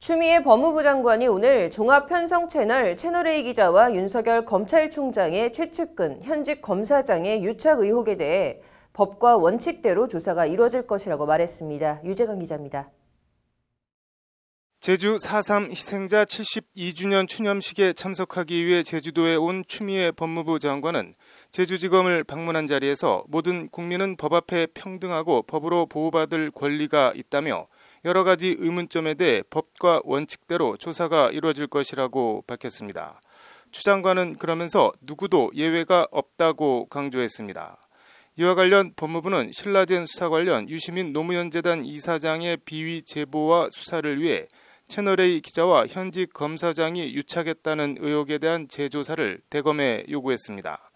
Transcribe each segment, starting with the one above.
추미애 법무부 장관이 오늘 종합편성채널 채널A 기자와 윤석열 검찰총장의 최측근 현직 검사장의 유착 의혹에 대해 법과 원칙대로 조사가 이뤄질 것이라고 말했습니다. 유재강 기자입니다. 제주 4.3 희생자 72주년 추념식에 참석하기 위해 제주도에 온 추미애 법무부 장관은 제주지검을 방문한 자리에서 모든 국민은 법 앞에 평등하고 법으로 보호받을 권리가 있다며 여러 가지 의문점에 대해 법과 원칙대로 조사가 이루어질 것이라고 밝혔습니다. 추 장관은 그러면서 누구도 예외가 없다고 강조했습니다. 이와 관련 법무부는 신라젠 수사 관련 유시민 노무현재단 이사장의 비위 제보와 수사를 위해 채널A 기자와 현직 검사장이 유착했다는 의혹에 대한 재조사를 대검에 요구했습니다.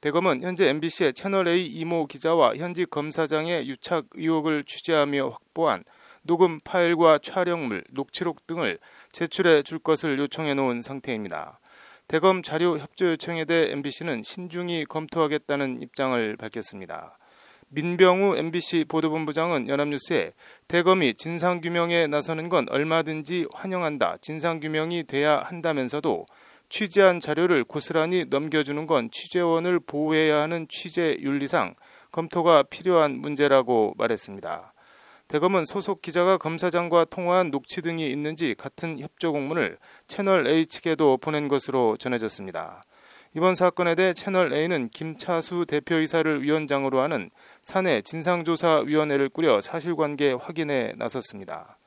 대검은 현재 MBC의 채널A 이모 기자와 현직 검사장의 유착 의혹을 취재하며 확보한 녹음 파일과 촬영물, 녹취록 등을 제출해 줄 것을 요청해 놓은 상태입니다. 대검 자료 협조 요청에 대해 MBC는 신중히 검토하겠다는 입장을 밝혔습니다. 민병우 MBC 보도본부장은 연합뉴스에 대검이 진상규명에 나서는 건 얼마든지 환영한다. 진상규명이 돼야 한다면서도 취재한 자료를 고스란히 넘겨주는 건 취재원을 보호해야 하는 취재 윤리상 검토가 필요한 문제라고 말했습니다. 대검은 소속 기자가 검사장과 통화한 녹취 등이 있는지 같은 협조 공문을 채널 A 측에도 보낸 것으로 전해졌습니다. 이번 사건에 대해 채널 A는 김차수 대표이사를 위원장으로 하는 사내 진상조사위원회를 꾸려 사실관계 확인에 나섰습니다.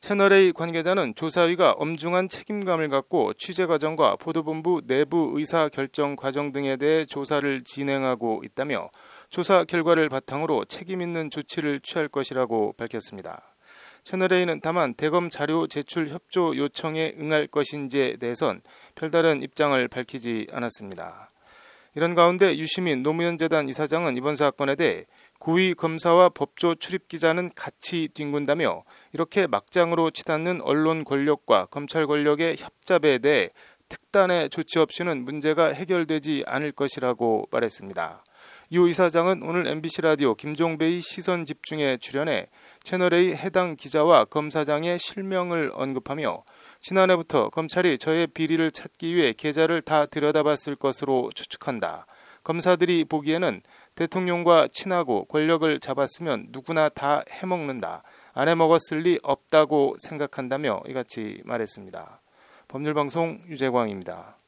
채널A 관계자는 조사위가 엄중한 책임감을 갖고 취재 과정과 보도본부 내부 의사 결정 과정 등에 대해 조사를 진행하고 있다며 조사 결과를 바탕으로 책임 있는 조치를 취할 것이라고 밝혔습니다. 채널A는 다만 대검 자료 제출 협조 요청에 응할 것인지에 대해선 별다른 입장을 밝히지 않았습니다. 이런 가운데 유시민 노무현재단 이사장은 이번 사건에 대해 고위 검사와 법조 출입 기자는 같이 뒹군다며 이렇게 막장으로 치닫는 언론 권력과 검찰 권력의 협잡에 대해 특단의 조치 없이는 문제가 해결되지 않을 것이라고 말했습니다. 유 이사장은 오늘 MBC 라디오 김종배의 시선 집중에 출연해 채널A 해당 기자와 검사장의 실명을 언급하며 지난해부터 검찰이 저의 비리를 찾기 위해 계좌를 다 들여다봤을 것으로 추측한다. 검사들이 보기에는 대통령과 친하고 권력을 잡았으면 누구나 다 해먹는다. 안 해먹었을 리 없다고 생각한다며 이같이 말했습니다. 법률방송 유재광입니다.